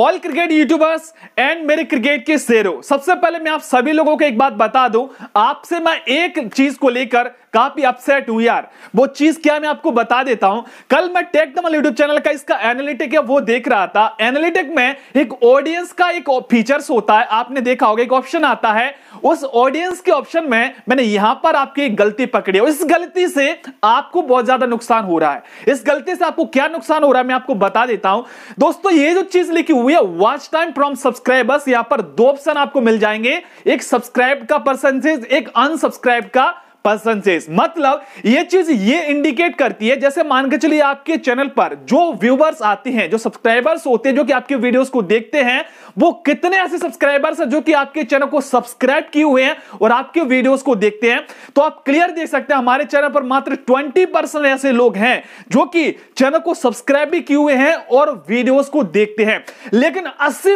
all cricket youtubers and मेरे cricket के शेरों सबसे पहले मैं आप सभी लोगों को एक बात बता दूं आपसे मैं एक चीज को लेकर काफी अपसेट हुई यार वो चीज क्या मैं आपको बता देता हूं कल मैं टेक दमल यूट्यूब चैनल का इसका एनालिटिक है वो देख रहा था एनालिटिक में एक ऑडियंस का एक फीचर्स होता है आपने देखा होगा एक ऑप्शन आता है उस ऑडियंस के ऑप्शन में मैंने यहां पर आपकी एक गलती पकड़ी है इस गलती से आपको बहुत ज्यादा नुकसान हो रहा है इस गलती से आपको क्या नुकसान हो रहा है मैं आपको बता देता हूं दोस्तों ये जो चीज लिखी हुई हुई है वॉच टाइम फ्रॉम सब्सक्राइबर्स यहां पर दो ऑप्शन आपको मिल जाएंगे एक सब्सक्राइब का परसेंटेज एक अनसब्सक्राइब का परसेंटेज मतलब ये चीज ये इंडिकेट करती है जैसे मान के चलिए आपके चैनल पर जो व्यूवर्स आते हैं जो सब्सक्राइबर्स होते हैं जो कि आपके वीडियोस को देखते हैं वो कितने ऐसे सब्सक्राइबर्स हैं जो कि आपके चैनल को सब्सक्राइब किए हुए हैं और आपके वीडियोस को देखते हैं तो आप क्लियर देख सकते हैं हमारे चैनल पर मात्र ट्वेंटी ऐसे लोग हैं जो कि चैनल को सब्सक्राइब भी किए हुए हैं और वीडियोज को देखते हैं लेकिन अस्सी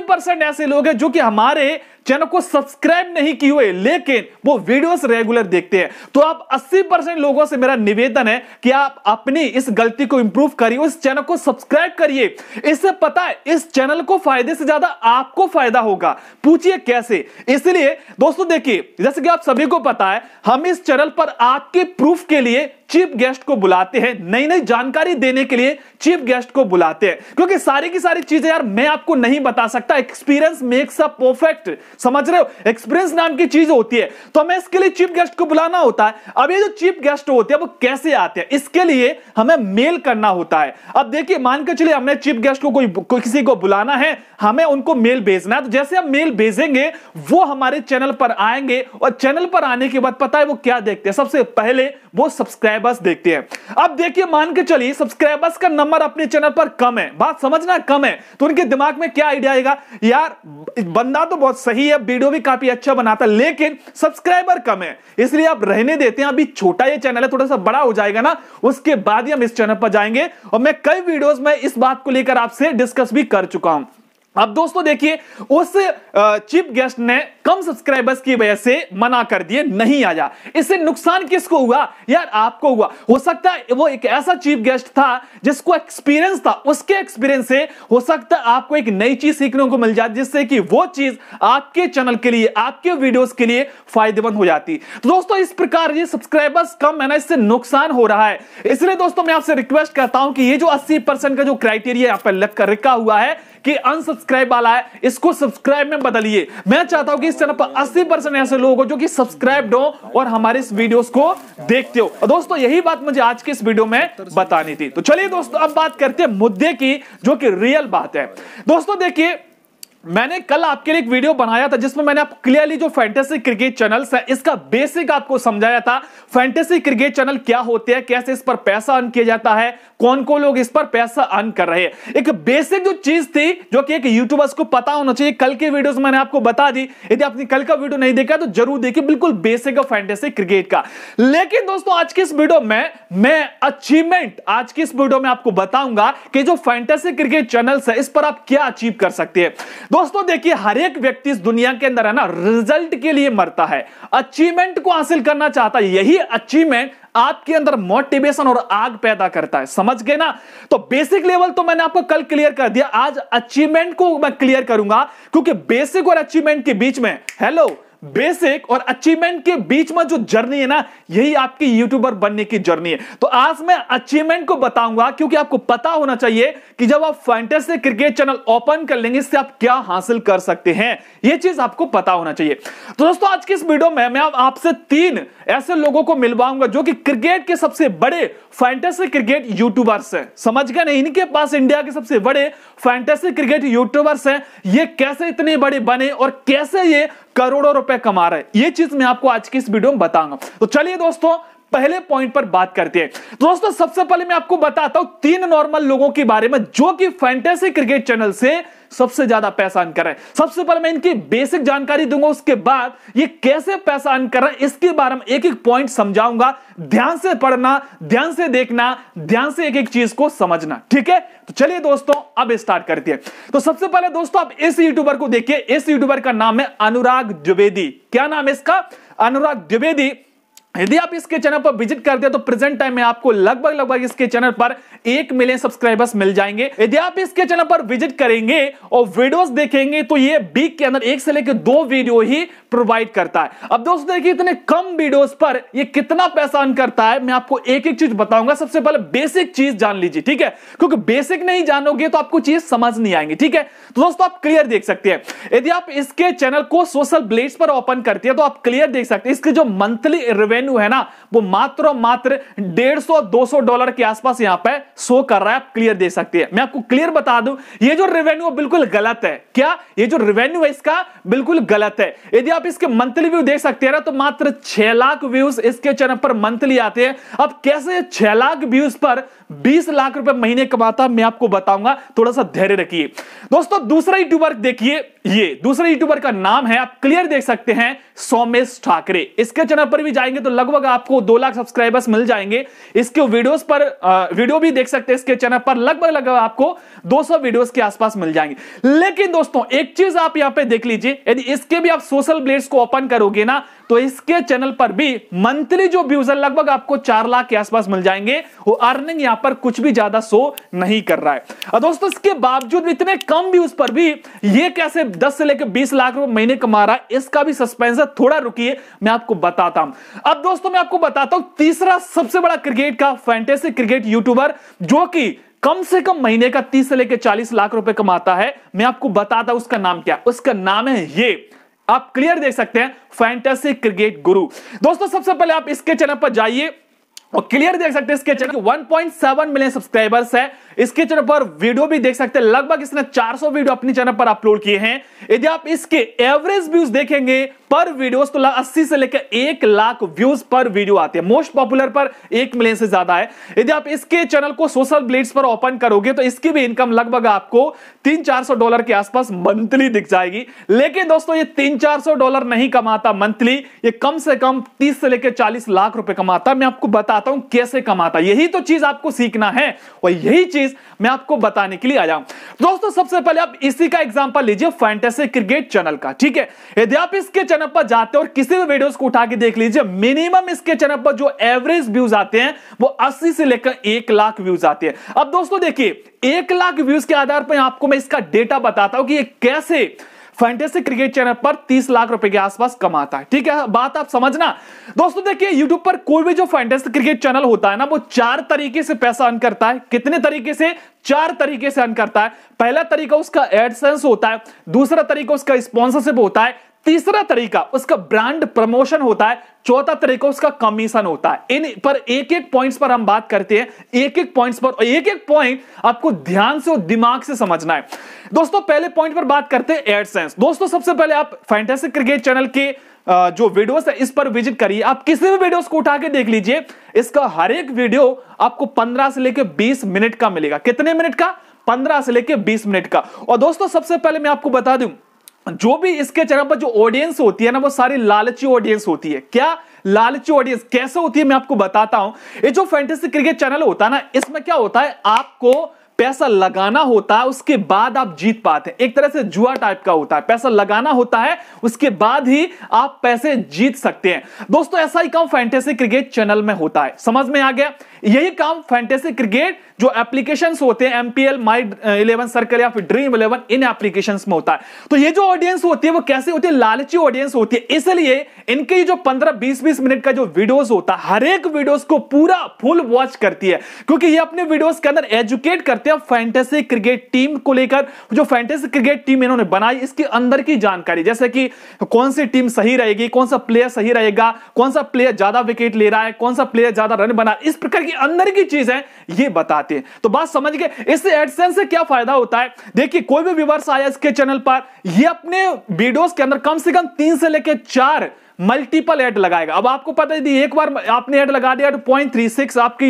ऐसे लोग हैं जो कि हमारे चैनल को सब्सक्राइब नहीं किए हुए लेकिन वो वीडियोस रेगुलर देखते हैं तो आप 80 परसेंट लोगों से मेरा निवेदन है कि आप अपनी इस गलती को इंप्रूव करिए उस चैनल को सब्सक्राइब करिए इससे पता है इस चैनल को फायदे से ज्यादा आपको फायदा होगा पूछिए कैसे इसलिए दोस्तों देखिए जैसे कि आप सभी को पता है हम इस चैनल पर आपके प्रूफ के लिए चीफ गेस्ट को बुलाते हैं नई नई जानकारी देने के लिए चीफ गेस्ट को बुलाते हैं क्योंकि सारी की सारी चीजें यार मैं आपको नहीं बता सकता एक्सपीरियंस मेक्स अ परफेक्ट समझ रहे हो एक्सपीरियंस नाम की चीज होती है तो हमें इसके लिए चीफ गेस्ट को बुलाना होता है अब ये जो चीफ गेस्ट होते हैं वो कैसे आते हैं इसके लिए हमें मेल करना होता है अब देखिए मान के चलिए हमने चीफ गेस्ट को कोई को, किसी को बुलाना है हमें उनको मेल भेजना है तो जैसे हम मेल भेजेंगे वो हमारे चैनल पर आएंगे और चैनल पर आने के बाद पता है वो क्या देखते हैं सबसे पहले वो सब्सक्राइब सब्सक्राइबर्स देखते हैं अब देखिए मान के चलिए सब्सक्राइबर्स का नंबर अपने चैनल पर कम है बात समझना कम है तो उनके दिमाग में क्या आइडिया आएगा यार बंदा तो बहुत सही है वीडियो भी काफी अच्छा बनाता है लेकिन सब्सक्राइबर कम है इसलिए आप रहने देते हैं अभी छोटा ये चैनल है थोड़ा सा बड़ा हो जाएगा ना उसके बाद ही हम इस चैनल पर जाएंगे और मैं कई वीडियोज में इस बात को लेकर आपसे डिस्कस भी कर चुका हूं अब दोस्तों देखिए उस चीफ गेस्ट ने कम सब्सक्राइबर्स की वजह से मना कर दिए नहीं आया इससे नुकसान किसको हुआ यार आपको हुआ हो सकता है वो एक ऐसा चीफ गेस्ट था जिसको एक्सपीरियंस था उसके एक्सपीरियंस से हो सकता है आपको एक नई चीज सीखने को मिल जाती जिससे कि वो चीज आपके चैनल के लिए आपके वीडियोज के लिए फायदेमंद हो जाती तो दोस्तों इस प्रकार ये सब्सक्राइबर्स कम है ना इससे नुकसान हो रहा है इसलिए दोस्तों मैं आपसे रिक्वेस्ट करता हूं कि ये जो अस्सी का जो क्राइटेरिया यहाँ पर लगकर रिका हुआ है कि अनसब्सक्राइब सब्सक्राइब वाला है इसको सब्सक्राइब में बदलिए मैं चाहता हूं कि इस चैनल पर 80 परसेंट ऐसे लोग हो जो कि सब्सक्राइब्ड हो और हमारे इस वीडियो को देखते हो और दोस्तों यही बात मुझे आज की इस वीडियो में बतानी थी तो चलिए दोस्तों अब बात करते हैं मुद्दे की जो कि रियल बात है दोस्तों देखिए मैंने कल आपके लिए एक वीडियो बनाया था जिसमें मैंने आपको क्लियरली जो फैंटेसी क्रिकेट चैनल्स है इसका बेसिक आपको समझाया था फैंटेसी क्रिकेट चैनल क्या होते हैं कैसे इस पर पैसा अर्न किया जाता है कौन कौन लोग इस पर पैसा अर्न कर रहे हैं एक बेसिक जो चीज थी जो कि एक यूट्यूबर्स को पता होना चाहिए कल के वीडियो मैंने आपको बता दी यदि आपने कल का वीडियो नहीं देखा तो जरूर देखिए बिल्कुल बेसिक ऑफ फैंटेसी क्रिकेट का लेकिन दोस्तों आज की इस वीडियो में मैं अचीवमेंट आज की इस वीडियो में आपको बताऊंगा कि जो फैंटेसी क्रिकेट चैनल है इस पर आप क्या अचीव कर सकते हैं दोस्तों देखिए हर एक व्यक्ति इस दुनिया के अंदर है ना रिजल्ट के लिए मरता है अचीवमेंट को हासिल करना चाहता है यही अचीवमेंट आपके अंदर मोटिवेशन और आग पैदा करता है समझ गए ना तो बेसिक लेवल तो मैंने आपको कल क्लियर कर दिया आज अचीवमेंट को मैं क्लियर करूंगा क्योंकि बेसिक और अचीवमेंट के बीच में हेलो बेसिक और अचीवमेंट के बीच में जो जर्नी है ना यही आपकी यूट्यूबर बनने की जर्नी है तो आज मैं अचीवमेंट को बताऊंगा क्योंकि आपको पता होना चाहिए कि जब आप फैंटेसी क्रिकेट चैनल ओपन कर लेंगे इससे आप क्या हासिल कर सकते हैं यह चीज आपको पता होना चाहिए तो दोस्तों आज की इस वीडियो में मैं आपसे तीन ऐसे लोगों को मिलवाऊंगा जो कि क्रिकेट के सबसे बड़े फैंटेसी क्रिकेट यूट्यूबर्स हैं समझ गए नहीं इनके पास इंडिया के सबसे बड़े फैंटेसी क्रिकेट यूट्यूबर्स हैं ये कैसे इतने बड़े बने और कैसे ये करोड़ों रुपए कमा रहे हैं ये चीज मैं आपको आज की इस वीडियो में बताऊंगा तो चलिए दोस्तों पहले पॉइंट पर बात करते हैं दोस्तों सबसे पहले मैं आपको बताता हूं तीन नॉर्मल लोगों के बारे में जो कि फैंटेसी क्रिकेट चैनल से सबसे ज्यादा पैसा अर्न है सबसे पहले मैं इनकी बेसिक जानकारी दूंगा उसके बाद ये कैसे पैसा अर्न कर रहे हैं इसके बारे में एक एक पॉइंट समझाऊंगा ध्यान से पढ़ना ध्यान से देखना ध्यान से एक एक चीज को समझना ठीक है तो चलिए दोस्तों अब स्टार्ट करते हैं तो सबसे पहले दोस्तों आप इस यूट्यूबर को देखिए इस यूट्यूबर का नाम है अनुराग द्विवेदी क्या नाम है इसका अनुराग द्विवेदी यदि आप इसके चैनल पर विजिट करते हैं तो प्रेजेंट टाइम में आपको लगभग लगभग इसके चैनल पर एक मिलियन सब्सक्राइबर्स मिल जाएंगे यदि आप इसके चैनल पर विजिट करेंगे और वीडियोस देखेंगे तो ये बीक के अंदर एक से लेकर दो वीडियो ही प्रोवाइड करता है अब दोस्तों देखिए इतने कम वीडियोस पर ये कितना पैसा अर्न करता है मैं आपको एक एक चीज बताऊंगा सबसे पहले बेसिक चीज जान लीजिए ठीक है क्योंकि बेसिक नहीं जानोगे तो आपको चीज समझ नहीं आएंगे ठीक है तो दोस्तों आप क्लियर देख सकते हैं यदि आप इसके चैनल को सोशल ब्लेट पर ओपन करते हैं तो आप क्लियर देख सकते हैं इसके जो मंथली रेवेन्यू वेन्यू है ना वो मात्र मात्र डेढ़ सौ दो सौ डॉलर के आसपास यहां पर शो कर रहा है आप क्लियर दे सकते हैं मैं आपको क्लियर बता दू ये जो रेवेन्यू बिल्कुल गलत है क्या ये जो रेवेन्यू है इसका बिल्कुल गलत है यदि आप इसके मंथली व्यू देख सकते हैं ना तो मात्र छह लाख व्यूज इसके चैनल पर मंथली आते हैं अब कैसे छह लाख व्यूज पर 20 लाख रुपए महीने कमाता मैं आपको बताऊंगा थोड़ा सा धैर्य रखिए दोस्तों दूसरा यूट्यूबर देखिए ये दूसरे यूट्यूबर का नाम है आप क्लियर देख सकते हैं सोमेश ठाकरे इसके चैनल पर भी जाएंगे तो लगभग आपको दो लाख सब्सक्राइबर्स मिल जाएंगे इसके वीडियोस पर वीडियो भी देख सकते हैं इसके चैनल पर लगभग लगभग आपको 200 वीडियोस के आसपास मिल जाएंगे लेकिन दोस्तों एक चीज आप यहां पे देख लीजिए यदि इसके भी आप सोशल ब्लेड्स को ओपन करोगे ना तो इसके चैनल पर भी मंथली जो व्यूज है लगभग आपको चार लाख के आसपास मिल जाएंगे वो अर्निंग यहां पर कुछ भी ज्यादा शो नहीं कर रहा है और दोस्तों इसके बावजूद इतने कम व्यूज पर भी ये कैसे दस से लेकर बीस लाख रुपए महीने कमा रहा है इसका भी सस्पेंस है थोड़ा रुकिए मैं आपको बताता हूं अब दोस्तों मैं आपको बताता हूं तीसरा सबसे बड़ा क्रिकेट का फैंटेसी क्रिकेट यूट्यूबर जो कि कम से कम महीने का 30 से लेकर 40 लाख रुपए कमाता है मैं आपको बताता उसका नाम क्या उसका नाम है ये आप क्लियर देख सकते हैं फैंटेसी क्रिकेट गुरु दोस्तों सबसे पहले आप इसके चैनल पर जाइए और क्लियर देख सकते हैं इसके चैनल 1.7 मिलियन सब्सक्राइबर्स है इसके चैनल पर वीडियो भी देख सकते हैं लगभग इसने 400 वीडियो अपने चैनल पर अपलोड किए हैं यदि आप इसके एवरेज व्यूज देखेंगे पर वीडियोस तो अस्सी से लेकर एक लाख व्यूज पर वीडियो आते हैं मोस्ट पॉपुलर पर एक मिलियन से ज्यादा है यदि आप इसके चैनल को सोशल ब्लेड्स पर ओपन करोगे तो इसकी भी इनकम लगभग आपको तीन चार डॉलर के आसपास मंथली दिख जाएगी लेकिन दोस्तों ये तीन चार डॉलर नहीं कमाता मंथली ये कम से कम तीस से लेकर चालीस लाख रुपए कमाता मैं आपको बताता बताता हूं कैसे कमाता यही तो चीज आपको सीखना है और यही चीज मैं आपको बताने के लिए आया हूं दोस्तों सबसे पहले आप इसी का एग्जाम्पल लीजिए फैंटेसी क्रिकेट चैनल का ठीक है यदि आप इसके चैनल पर जाते हो और किसी भी वीडियोस को उठा के देख लीजिए मिनिमम इसके चैनल पर जो एवरेज व्यूज आते हैं वो अस्सी से लेकर एक लाख व्यूज आते हैं अब दोस्तों देखिए एक लाख व्यूज के आधार पर आपको मैं इसका डेटा बताता हूं कि ये कैसे फैंटेसी क्रिकेट चैनल पर 30 लाख रुपए के आसपास कमाता है ठीक है बात आप समझना दोस्तों देखिए यूट्यूब पर कोई भी जो फैंटेसी क्रिकेट चैनल होता है ना वो चार तरीके से पैसा अर्न करता है कितने तरीके से चार तरीके से अर्न करता है पहला तरीका उसका एडसेंस होता है दूसरा तरीका उसका स्पॉन्सरशिप होता है तीसरा तरीका उसका ब्रांड प्रमोशन होता है चौथा तरीका उसका कमीशन होता है इन पर एक एक पॉइंट्स पर हम बात करते हैं एक एक पॉइंट्स पर और एक एक पॉइंट आपको ध्यान से और दिमाग से समझना है दोस्तों पहले पॉइंट पर बात करते हैं एडसेंस दोस्तों सबसे पहले आप फैंटेसिक क्रिकेट चैनल के जो वीडियोस है इस पर विजिट करिए आप किसी भी वीडियोस को उठा के देख लीजिए इसका हर एक वीडियो आपको 15 से लेकर 20 मिनट का मिलेगा कितने मिनट का 15 से लेकर 20 मिनट का और दोस्तों सबसे पहले मैं आपको बता दूं जो भी इसके चरण पर जो ऑडियंस होती है ना वो सारी लालची ऑडियंस होती है क्या लालची ऑडियंस कैसे होती है मैं आपको बताता हूं ये जो फैंटेसी क्रिकेट चैनल होता है ना इसमें क्या होता है आपको पैसा लगाना होता है उसके बाद आप जीत पाते हैं एक तरह से जुआ टाइप का होता है पैसा लगाना होता है उसके बाद ही आप पैसे जीत सकते हैं दोस्तों ऐसा ही काम फैंटेसी क्रिकेट चैनल में होता है समझ में आ गया यही काम फैंटेसी क्रिकेट जो एप्लीकेशन होते हैं एमपीएल माई इलेवन सर्कल या फिर ड्रीम इलेवन इन एप्लीकेशन में होता है तो ये जो ऑडियंस होती है वो कैसे होती है लालची ऑडियंस होती है इसलिए इनके जो पंद्रह बीस बीस मिनट का जो वीडियोस होता है हर एक वीडियोस को पूरा फुल वॉच करती है क्योंकि ये अपने वीडियोज के अंदर एजुकेट करते हैं फैंटेसी क्रिकेट टीम को लेकर जो फैंटेसी क्रिकेट टीम इन्होंने बनाई इसके अंदर की जानकारी जैसे कि कौन सी टीम सही रहेगी कौन सा प्लेयर सही रहेगा कौन सा प्लेयर ज्यादा विकेट ले रहा है कौन सा प्लेयर ज्यादा रन बना इस प्रकार की अंदर की चीज है ये बता आती है तो बात समझ गए इस एडसेंस से क्या फायदा होता है देखिए कोई भी व्यूवर्स आया इसके चैनल पर ये अपने वीडियोस के अंदर कम से कम तीन से लेकर चार मल्टीपल एड लगाएगा अब आपको पता है एक बार आपने एड लगा दिया तो पॉइंट थ्री सिक्स आपकी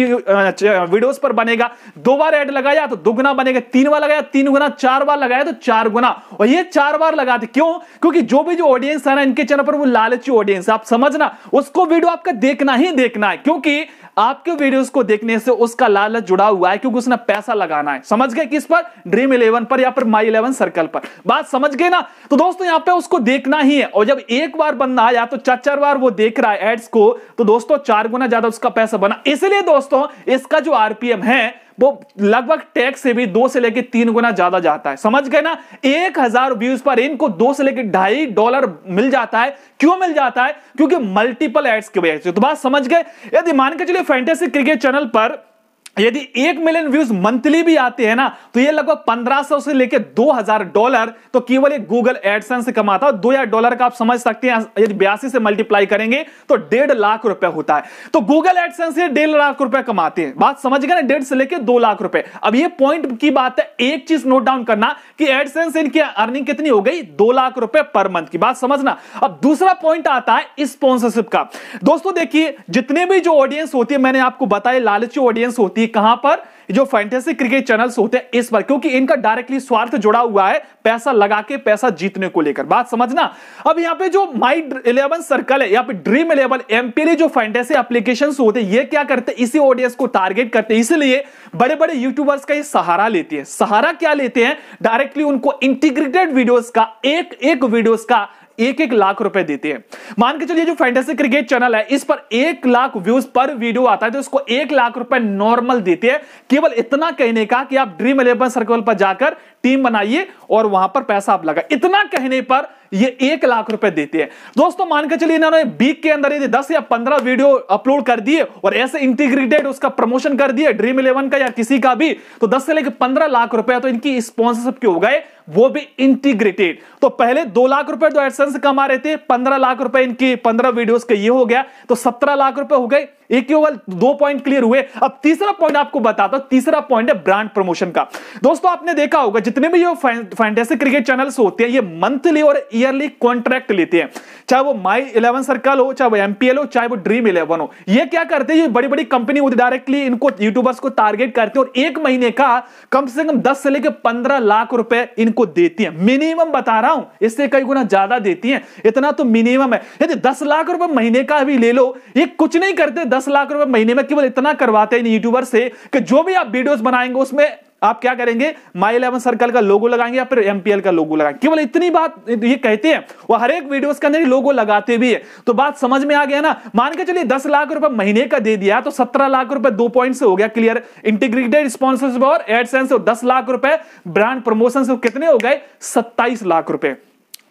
वीडियोस पर बनेगा दो बार एड लगाया तो दुगना बनेगा तीन बार लगाया तीन गुना चार बार लगाया तो चार गुना और ये चार बार लगाते क्यों क्योंकि जो भी जो ऑडियंस है ना इनके चैनल पर वो लालची ऑडियंस आप समझना उसको वीडियो आपका देखना ही देखना है क्योंकि आपके वीडियोस को देखने से उसका लालच जुड़ा हुआ है क्योंकि उसने पैसा लगाना है समझ गए किस पर ड्रीम इलेवन पर या पर माई इलेवन सर्कल पर बात समझ गए ना तो दोस्तों यहाँ पे उसको देखना ही है और जब एक बार बंदा आया तो चार चार बार वो देख रहा है एड्स को तो दोस्तों चार गुना ज्यादा उसका पैसा बना इसलिए दोस्तों इसका जो आरपीएम है वो लगभग टैक्स से भी दो से लेकर तीन गुना ज्यादा जाता है समझ गए ना एक हजार व्यूज पर इनको दो से लेकर ढाई डॉलर मिल जाता है क्यों मिल जाता है क्योंकि मल्टीपल एड्स की वजह से तो बात समझ गए यदि मान के चलिए फैंटेसी क्रिकेट चैनल पर यदि एक मिलियन व्यूज मंथली भी आते हैं ना तो ये लगभग 1500 से लेकर 2000 डॉलर तो केवल एक गूगल एडसन से कमाता है दो हजार डॉलर का आप समझ सकते हैं यदि बयासी से मल्टीप्लाई करेंगे तो डेढ़ लाख रुपए होता है तो गूगल एडसन से डेढ़ लाख रुपए कमाते हैं बात समझ गए ना डेढ़ से लेकर दो लाख रुपए अब ये पॉइंट की बात है एक चीज नोट डाउन करना कि एडसन से इनकी अर्निंग कितनी हो गई दो लाख रुपए पर मंथ की बात समझना अब दूसरा पॉइंट आता है स्पॉन्सरशिप का दोस्तों देखिए जितने भी जो ऑडियंस होती है मैंने आपको बताया लालची ऑडियंस होती है ये कहां पर जो फैंटेसी क्रिकेट चैनल्स होते हैं इस पर क्योंकि इनका डायरेक्टली स्वार्थ जुड़ा हुआ है पैसा लगा के पैसा जीतने को लेकर बात समझना अब यहां पे जो माई इलेवन सर्कल है या फिर ड्रीम इलेवन एमपीएल जो फैंटेसी एप्लीकेशन होते हैं ये क्या करते हैं इसी ऑडियंस को टारगेट करते हैं इसलिए बड़े बड़े यूट्यूबर्स का ये सहारा लेते हैं सहारा क्या लेते हैं डायरेक्टली उनको इंटीग्रेटेड वीडियोज का एक एक वीडियोज का एक एक लाख रुपए देते हैं मान के चलिए जो फैंटेसी क्रिकेट चैनल है इस पर एक लाख व्यूज पर वीडियो आता है तो उसको एक लाख रुपए नॉर्मल देते हैं केवल इतना कहने का कि आप ड्रीम इलेवन सर्कल पर जाकर टीम बनाइए और वहां पर पैसा आप लगा इतना कहने पर ये एक लाख रुपए देते हैं दोस्तों मानकर चलिए इन्होंने वीक के अंदर यदि दस या पंद्रह वीडियो अपलोड कर दिए और ऐसे इंटीग्रेटेड उसका प्रमोशन कर दिए ड्रीम इलेवन का या किसी का भी तो दस से लेकर पंद्रह लाख रुपए तो इनकी स्पॉन्सरशिप के हो गए वो भी इंटीग्रेटेड तो पहले दो लाख रुपए तो एडसेंस कमा रहे थे पंद्रह लाख रुपए इनकी पंद्रह वीडियोस के ये हो गया तो सत्रह लाख रुपए हो गए एक ही केवल दो पॉइंट क्लियर हुए अब तीसरा पॉइंट आपको बताता हूं तीसरा पॉइंट है ब्रांड प्रमोशन का दोस्तों आपने देखा होगा जितने भी ये फैंटेसी क्रिकेट चैनल्स होते हैं ये मंथली और ईयरली कॉन्ट्रैक्ट लेते हैं चाहे वो माई इलेवन सर्कल हो चाहे वो एमपीएल हो चाहे वो ड्रीम इलेवन हो ये क्या करते हैं ये बड़ी बड़ी कंपनी होती डायरेक्टली इनको यूट्यूबर्स को टारगेट करते हैं और एक महीने का कम से कम दस से लेकर पंद्रह लाख रुपए इनको देती है मिनिमम बता रहा हूं इससे कई गुना ज्यादा देती है इतना तो मिनिमम है यदि दस लाख रुपए महीने का भी ले लो ये कुछ नहीं करते दस दस लाख रुपए महीने में केवल इतना करवाते हैं यूट्यूबर से कि जो भी आप वीडियोस बनाएंगे उसमें आप क्या करेंगे माई इलेवन सर्कल का लोगो लगाएंगे या फिर एमपीएल का लोगो लगाएंगे केवल इतनी बात ये कहते हैं वो हर एक वीडियोस के अंदर लोगो लगाते भी है तो बात समझ में आ गया ना मान के चलिए दस लाख रुपए महीने का दे दिया तो सत्रह लाख रुपए दो पॉइंट से हो गया क्लियर इंटीग्रेटेड स्पॉन्सरशिप और एडसेंस और दस लाख रुपए ब्रांड प्रमोशन से कितने हो गए सत्ताईस लाख रुपए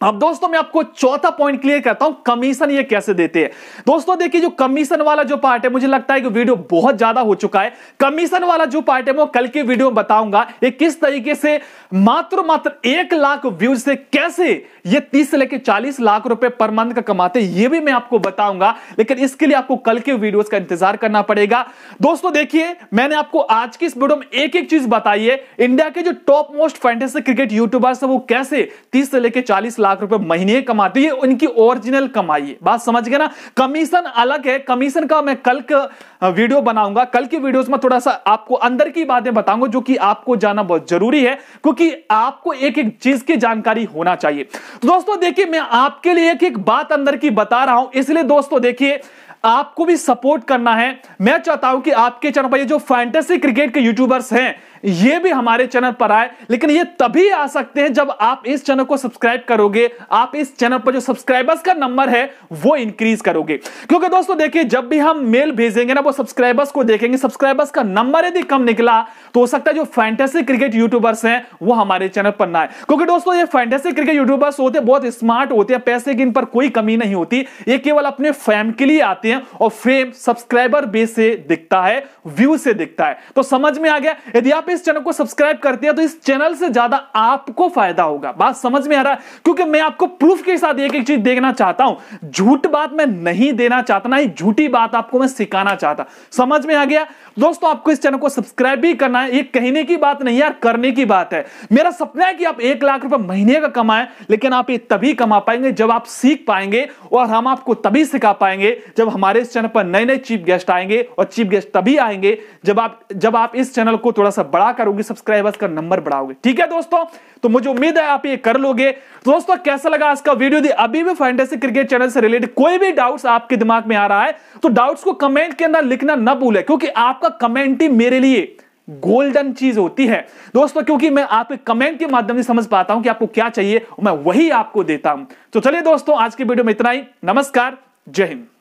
अब दोस्तों मैं आपको चौथा पॉइंट क्लियर करता हूं कमीशन ये कैसे देते हैं दोस्तों देखिए जो कमीशन वाला जो पार्ट है मुझे लगता है कि वीडियो बहुत ज्यादा हो चुका है कमीशन वाला जो पार्ट है वो कल की वीडियो में बताऊंगा ये किस तरीके से मात्र मात्र एक लाख व्यूज से कैसे ये 30 से लेकर 40 लाख रुपए पर मंथ का कमाते ये भी मैं आपको बताऊंगा लेकिन इसके लिए आपको कल के वीडियोस का इंतजार करना पड़ेगा दोस्तों देखिए मैंने आपको आज की इस वीडियो में एक एक चीज बताई है इंडिया के जो top most fantasy cricket YouTubers है वो कैसे तीस से लेकर चालीस लाख रुपए महीने कमाते ये उनकी ओरिजिनल कमाई है बात समझ गए ना कमीशन अलग है कमीशन का मैं कल का वीडियो बनाऊंगा कल की वीडियोस में थोड़ा सा आपको अंदर की बातें बताऊंगा जो कि आपको जाना बहुत जरूरी है क्योंकि आपको एक एक चीज की जानकारी होना चाहिए दोस्तों देखिए मैं आपके लिए एक एक बात अंदर की बता रहा हूं इसलिए दोस्तों देखिए आपको भी सपोर्ट करना है मैं चाहता हूं कि आपके चैनल पर ये जो फैंटेसी क्रिकेट के यूट्यूबर्स हैं ये भी हमारे चैनल पर आए लेकिन ये तभी आ सकते हैं जब आप इस चैनल को सब्सक्राइब करोगे आप इस चैनल पर जो सब्सक्राइबर्स का नंबर है वो इंक्रीज करोगे क्योंकि दोस्तों देखिए जब भी हम मेल भेजेंगे ना वो सब्सक्राइबर्स को देखेंगे सब्सक्राइबर्स का नंबर यदि कम निकला तो हो सकता है जो फैंटेसी क्रिकेट यूट्यूबर्स हैं वो हमारे चैनल पर ना आए क्योंकि दोस्तों ये फैंटेसी क्रिकेट यूट्यूबर्स होते हैं बहुत स्मार्ट होते हैं पैसे की इन पर कोई कमी नहीं होती ये केवल अपने फैम के लिए आते हैं और फेम सब्सक्राइबर बेस से दिखता है व्यू से दिखता है तो समझ में आ गया यदि आप इस चैनल को सब्सक्राइब कर दिया तो इस चैनल से ज्यादा आपको फायदा होगा बात समझ में आ रहा है क्योंकि मैं आपको प्रूफ के साथ एक एक चीज देखना चाहता हूं झूठ बात मैं नहीं देना चाहता ना ही झूठी बात आपको मैं सिखाना चाहता समझ में आ गया दोस्तों आपको इस चैनल को सब्सक्राइब भी करना है ये कहने की बात नहीं यार करने की बात है मेरा सपना है कि आप एक लाख रुपए महीने का कमाएं लेकिन आप ये तभी कमा पाएंगे जब आप सीख पाएंगे और हम आपको तभी सिखा पाएंगे जब हमारे इस चैनल पर नए नए चीफ गेस्ट आएंगे और चीफ गेस्ट तभी आएंगे जब आप जब आप इस चैनल को थोड़ा सा बड़ा बड़ा करोगे सब्सक्राइबर्स का नंबर बढ़ाओगे ठीक है दोस्तों तो मुझे उम्मीद है आप ये कर लोगे तो दोस्तों कैसा लगा आज का वीडियो दी अभी भी फैंटेसी क्रिकेट चैनल से रिलेटेड कोई भी डाउट्स आपके दिमाग में आ रहा है तो डाउट्स को कमेंट के अंदर लिखना ना भूले क्योंकि आपका कमेंट ही मेरे लिए गोल्डन चीज होती है दोस्तों क्योंकि मैं आपके कमेंट के माध्यम से समझ पाता हूं कि आपको क्या चाहिए मैं वही आपको देता हूं तो चलिए दोस्तों आज के वीडियो में इतना ही नमस्कार जय हिंद